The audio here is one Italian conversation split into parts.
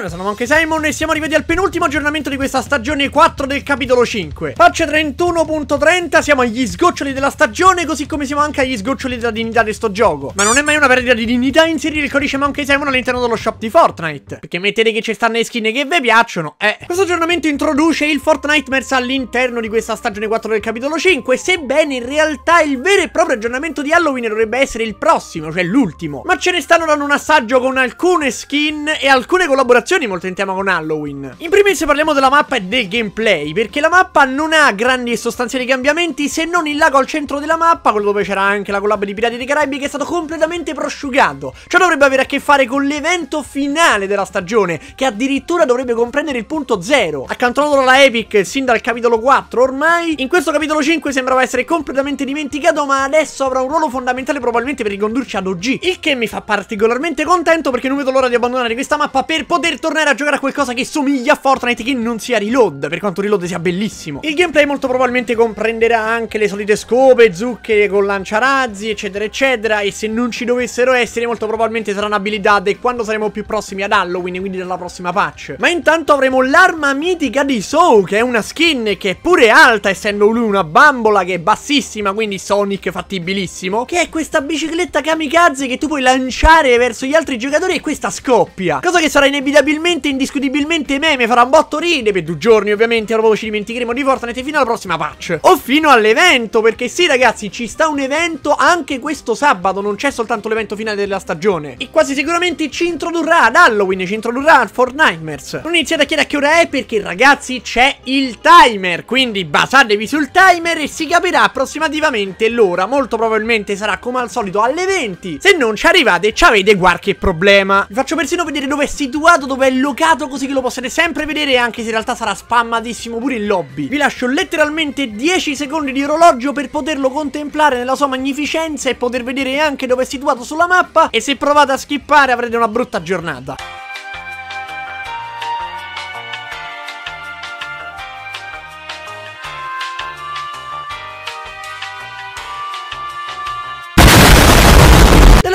Ciao, sono Monkey Simon e siamo arrivati al penultimo aggiornamento di questa stagione 4 del capitolo 5. Patch 31.30, siamo agli sgoccioli della stagione, così come siamo anche agli sgoccioli della dignità di sto gioco. Ma non è mai una perdita di dignità inserire il codice Monkey Simon all'interno dello shop di Fortnite, perché mettete che ci stanno le skin che vi piacciono, eh. Questo aggiornamento introduce il Fortnite Mers all'interno di questa stagione 4 del capitolo 5, sebbene in realtà il vero e proprio aggiornamento di Halloween dovrebbe essere il prossimo, cioè l'ultimo. Ma ce ne stanno dando un assaggio con alcune skin e alcune collaborazioni informazioni molto in tema con Halloween. In primis parliamo della mappa e del gameplay, perché la mappa non ha grandi e sostanziali cambiamenti se non il lago al centro della mappa, quello dove c'era anche la collab di Pirati dei Caraibi, che è stato completamente prosciugato. Ciò dovrebbe avere a che fare con l'evento finale della stagione, che addirittura dovrebbe comprendere il punto zero. Accantonato alla Epic sin dal capitolo 4 ormai, in questo capitolo 5 sembrava essere completamente dimenticato, ma adesso avrà un ruolo fondamentale probabilmente per ricondurci ad OG, il che mi fa particolarmente contento perché non vedo l'ora di abbandonare questa mappa per poter tornerà a giocare a qualcosa che somiglia a Fortnite che non sia Reload, per quanto Reload sia bellissimo. Il gameplay molto probabilmente comprenderà anche le solite scope, zucche con lanciarazzi, eccetera, eccetera, e se non ci dovessero essere molto probabilmente saranno abilitate quando saremo più prossimi ad Halloween, quindi dalla prossima patch. Ma intanto avremo l'arma mitica di Soul, che è una skin che è pure alta, essendo lui una bambola che è bassissima, quindi Sonic fattibilissimo, che è questa bicicletta kamikaze che tu puoi lanciare verso gli altri giocatori e questa scoppia. Cosa che sarà inevitabilmente probabilmente, indiscutibilmente meme farà un botto ride per due giorni ovviamente, allora ci dimenticheremo di Fortnite fino alla prossima patch. O fino all'evento, perché sì ragazzi, ci sta un evento anche questo sabato, non c'è soltanto l'evento finale della stagione. E quasi sicuramente ci introdurrà ad Halloween, ci introdurrà al Fortnitemares. Non iniziate a chiedere a che ora è perché ragazzi c'è il timer, quindi basatevi sul timer e si capirà approssimativamente l'ora, molto probabilmente sarà come al solito alle 20. Se non ci arrivate ci avete qualche problema. Vi faccio persino vedere dove è situato, dove dove è locato così che lo possiate sempre vedere anche se in realtà sarà spammatissimo pure in lobby. Vi lascio letteralmente 10 secondi di orologio per poterlo contemplare nella sua magnificenza e poter vedere anche dove è situato sulla mappa e se provate a skippare avrete una brutta giornata.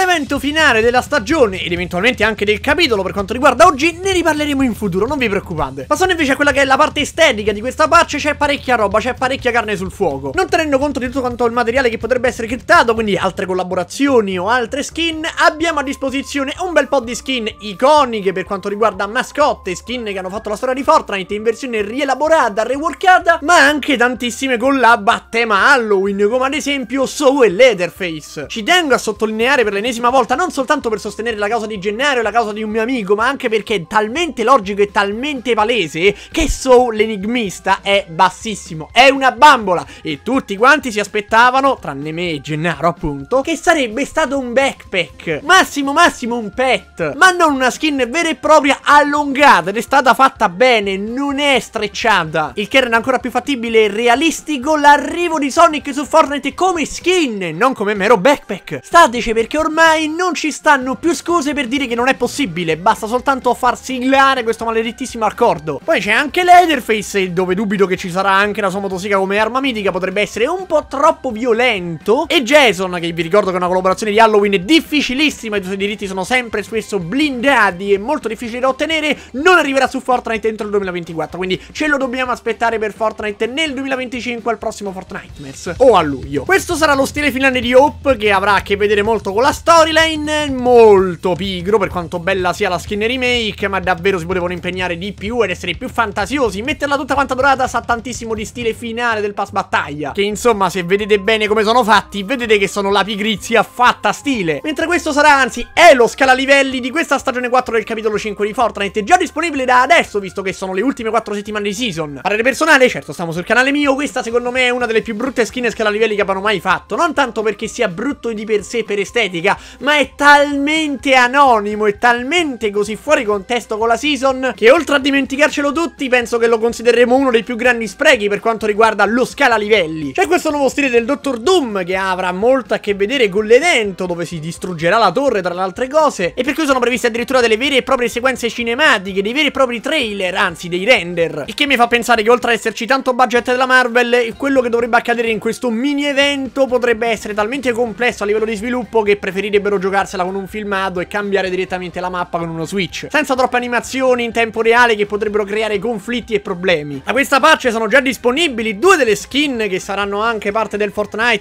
l'evento finale della stagione ed eventualmente anche del capitolo per quanto riguarda oggi, ne riparleremo in futuro, non vi preoccupate. Passando invece a quella che è la parte estetica di questa patch, c'è parecchia roba, c'è parecchia carne sul fuoco. Non tenendo conto di tutto quanto il materiale che potrebbe essere criptato, quindi altre collaborazioni o altre skin, abbiamo a disposizione un bel po' di skin iconiche per quanto riguarda mascotte, skin che hanno fatto la storia di Fortnite in versione rielaborata, reworkata, ma anche tantissime collab a tema Halloween, come ad esempio Soul e Leatherface. Ci tengo a sottolineare per l'ennesima l'ennesima volta, non soltanto per sostenere la causa di Gennaro e la causa di un mio amico, ma anche perché è talmente logico e talmente palese che so l'enigmista è bassissimo, è una bambola e tutti quanti si aspettavano, tranne me e Gennaro appunto, che sarebbe stato un backpack, massimo massimo un pet, ma non una skin vera e propria allungata ed è stata fatta bene, non è strecciata. Il che rende ancora più fattibile e realistico l'arrivo di Sonic su Fortnite come skin, non come mero backpack. Stateci perché ormai ormai non ci stanno più scuse per dire che non è possibile, basta soltanto far siglare questo maledettissimo accordo. Poi c'è anche Leatherface, dove dubito che ci sarà anche la sua motosica come arma mitica, potrebbe essere un po' troppo violento. E Jason, che vi ricordo che è una collaborazione di Halloween difficilissima, i suoi diritti sono sempre spesso blindati e molto difficili da ottenere, non arriverà su Fortnite entro il 2024, quindi ce lo dobbiamo aspettare per Fortnite nel 2025 al prossimo Fortnite o a luglio. Questo sarà lo stile finale di Hope, che avrà a che vedere molto con la storia storyline molto pigro, per quanto bella sia la skin remake, ma davvero si potevano impegnare di più ed essere più fantasiosi. Metterla tutta quanta dorata sa tantissimo di stile finale del pass battaglia, che insomma se vedete bene come sono fatti, vedete che sono la pigrizia fatta stile. Mentre questo sarà, anzi, è lo scala livelli di questa stagione 4 del capitolo 5 di Fortnite, già disponibile da adesso, visto che sono le ultime 4 settimane di season. Parere personale, certo, stiamo sul canale mio, questa secondo me è una delle più brutte skin scala livelli che abbiano mai fatto, non tanto perché sia brutto di per sé per estetica, ma è talmente anonimo e talmente così fuori contesto con la season che oltre a dimenticarcelo tutti penso che lo considereremo uno dei più grandi sprechi per quanto riguarda lo scala livelli. C'è questo nuovo stile del Dottor Doom che avrà molto a che vedere con l'evento dove si distruggerà la torre tra le altre cose e per cui sono previste addirittura delle vere e proprie sequenze cinematiche, dei veri e propri trailer, anzi dei render. Il che mi fa pensare che oltre ad esserci tanto budget della Marvel, quello che dovrebbe accadere in questo mini evento potrebbe essere talmente complesso a livello di sviluppo che preferisco preferirebbero giocarsela con un filmato e cambiare direttamente la mappa con uno Switch, senza troppe animazioni in tempo reale che potrebbero creare conflitti e problemi. A questa patch sono già disponibili due delle skin che saranno anche parte del Fortnite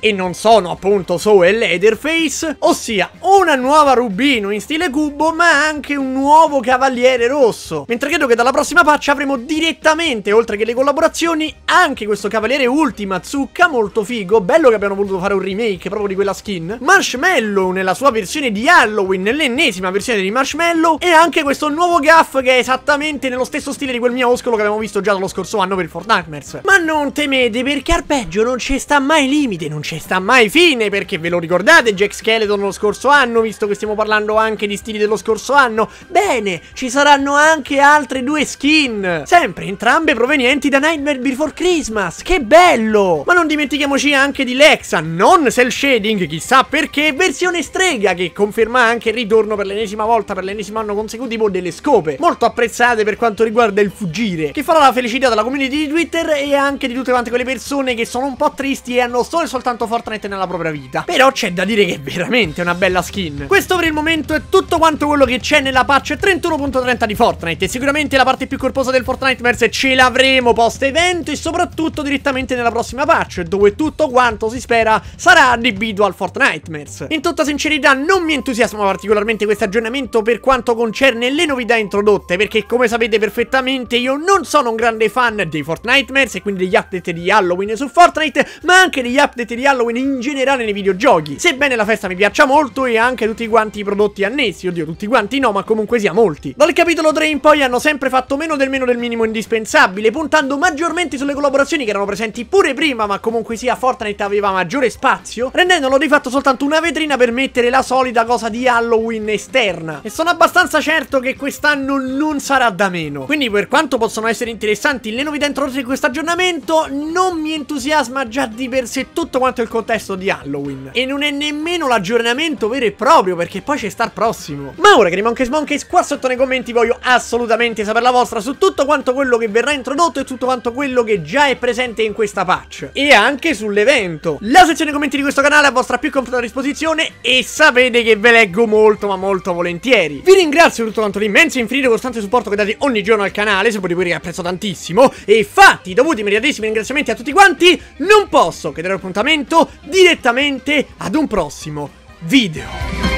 e non sono appunto So e Leatherface, ossia una nuova Rubino in stile cubo ma anche un nuovo Cavaliere Rosso, mentre credo che dalla prossima patch avremo direttamente, oltre che le collaborazioni, anche questo Cavaliere Ultima Zucca molto figo, bello che abbiano voluto fare un remake proprio di quella skin, Marshmallow Marshmallow nella sua versione di Halloween, nell'ennesima versione di Marshmallow, e anche questo nuovo gaff che è esattamente nello stesso stile di quel mio oscolo che abbiamo visto già lo scorso anno per Fortnite Ma non temete, perché al peggio non ci sta mai limite, non ci sta mai fine, perché ve lo ricordate Jack Skeleton lo scorso anno, visto che stiamo parlando anche di stili dello scorso anno? Bene, ci saranno anche altre due skin, sempre entrambe provenienti da Nightmare Before Christmas, che bello! Ma non dimentichiamoci anche di Lexa, non cel shading, chissà perché, versione versione strega che conferma anche il ritorno per l'ennesima volta, per l'ennesimo anno consecutivo, delle scope, molto apprezzate per quanto riguarda il fuggire, che farà la felicità della community di Twitter e anche di tutte quante quelle persone che sono un po' tristi e hanno solo e soltanto Fortnite nella propria vita. Però c'è da dire che è veramente una bella skin. Questo per il momento è tutto quanto quello che c'è nella patch 31.30 di Fortnite e sicuramente la parte più corposa del Fortnite Merse ce l'avremo post evento e soprattutto direttamente nella prossima patch, dove tutto quanto si spera sarà adibito al Fortnite Mers tutta sincerità non mi entusiasma particolarmente questo aggiornamento per quanto concerne le novità introdotte, perché come sapete perfettamente io non sono un grande fan dei Fortnitemers e quindi degli update di Halloween su Fortnite, ma anche degli update di Halloween in generale nei videogiochi. Sebbene la festa mi piaccia molto e anche tutti quanti i prodotti annessi, oddio tutti quanti no, ma comunque sia molti. Dal capitolo 3 in poi hanno sempre fatto meno del meno del minimo indispensabile, puntando maggiormente sulle collaborazioni che erano presenti pure prima, ma comunque sia Fortnite aveva maggiore spazio, rendendolo di fatto soltanto una vetrina Halloween per mettere la solita cosa di Halloween esterna. E sono abbastanza certo che quest'anno non sarà da meno. Quindi per quanto possono essere interessanti le novità introdotte in questo aggiornamento, non mi entusiasma già di per sé tutto quanto il contesto di Halloween. E non è nemmeno l'aggiornamento vero e proprio, perché poi c'è Star prossimo. Ma ora, che Grimonkeys Monkeys, qua sotto nei commenti voglio assolutamente sapere la vostra su tutto quanto quello che verrà introdotto e tutto quanto quello che già è presente in questa patch. E anche sull'evento. La sezione commenti di questo canale è a vostra più completa disposizione e sapete che ve leggo molto ma molto volentieri. Vi ringrazio per tutto quanto l'immenso e infinito costante supporto che date ogni giorno al canale, se potete dire che apprezzo tantissimo, e infatti, dovuti immediatissimi ringraziamenti a tutti quanti, non posso che dare appuntamento direttamente ad un prossimo video.